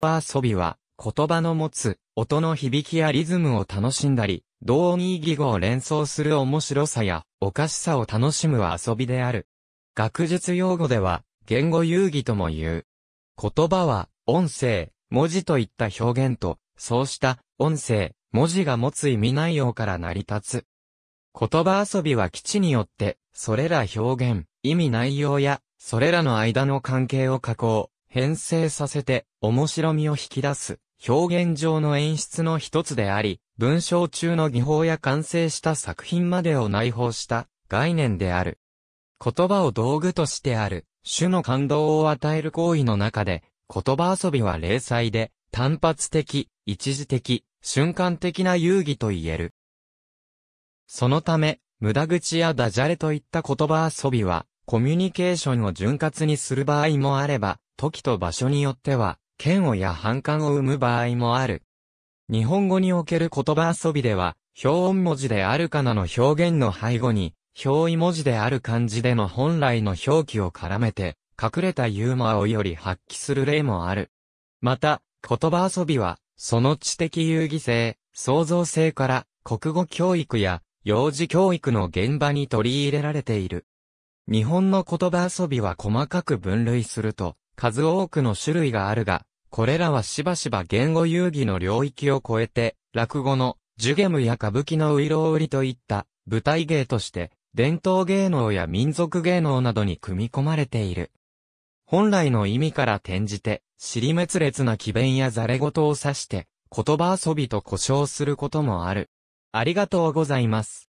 遊びは、言葉の持つ、音の響きやリズムを楽しんだり、同音異義語を連想する面白さや、おかしさを楽しむ遊びである。学術用語では、言語遊戯とも言う。言葉は、音声、文字といった表現と、そうした、音声、文字が持つ意味内容から成り立つ。言葉遊びは基地によって、それら表現、意味内容や、それらの間の関係を加工、編成させて面白みを引き出す表現上の演出の一つであり、文章中の技法や完成した作品までを内包した概念である。言葉を道具としてある、種の感動を与える行為の中で、言葉遊びは零細で、単発的、一時的、瞬間的な遊戯と言える。そのため、無駄口やダジャレといった言葉遊びは、コミュニケーションを潤滑にする場合もあれば、時と場所によっては、嫌悪や反感を生む場合もある。日本語における言葉遊びでは、表音文字であるかなの表現の背後に、表意文字である漢字での本来の表記を絡めて、隠れたユーモアをより発揮する例もある。また、言葉遊びは、その知的遊戯性、創造性から、国語教育や、幼児教育の現場に取り入れられている。日本の言葉遊びは細かく分類すると、数多くの種類があるが、これらはしばしば言語遊戯の領域を超えて、落語のジュゲムや歌舞伎のういろうりといった舞台芸として、伝統芸能や民族芸能などに組み込まれている。本来の意味から転じて、尻滅裂な奇弁やザレ言を指して、言葉遊びと呼称することもある。ありがとうございます。